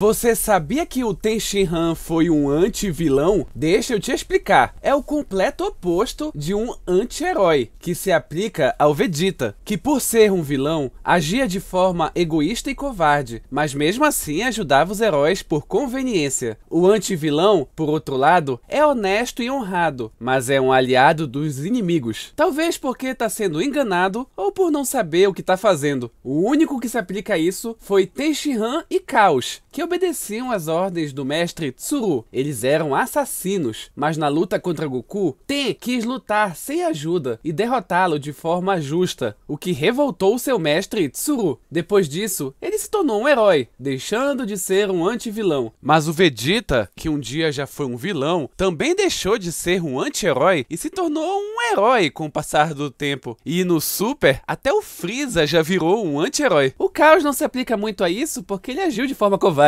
Você sabia que o Ten Han foi um anti-vilão? Deixa eu te explicar. É o completo oposto de um anti-herói, que se aplica ao Vegeta, que por ser um vilão, agia de forma egoísta e covarde, mas mesmo assim ajudava os heróis por conveniência. O anti-vilão, por outro lado, é honesto e honrado, mas é um aliado dos inimigos. Talvez porque está sendo enganado ou por não saber o que está fazendo. O único que se aplica a isso foi Ten Han e Caos, que obedeciam às ordens do mestre Tsuru. Eles eram assassinos, mas na luta contra Goku, Ten quis lutar sem ajuda e derrotá-lo de forma justa, o que revoltou seu mestre Tsuru. Depois disso, ele se tornou um herói, deixando de ser um anti-vilão. Mas o Vegeta, que um dia já foi um vilão, também deixou de ser um anti-herói e se tornou um herói com o passar do tempo. E no Super, até o Freeza já virou um anti-herói. O caos não se aplica muito a isso porque ele agiu de forma covarde.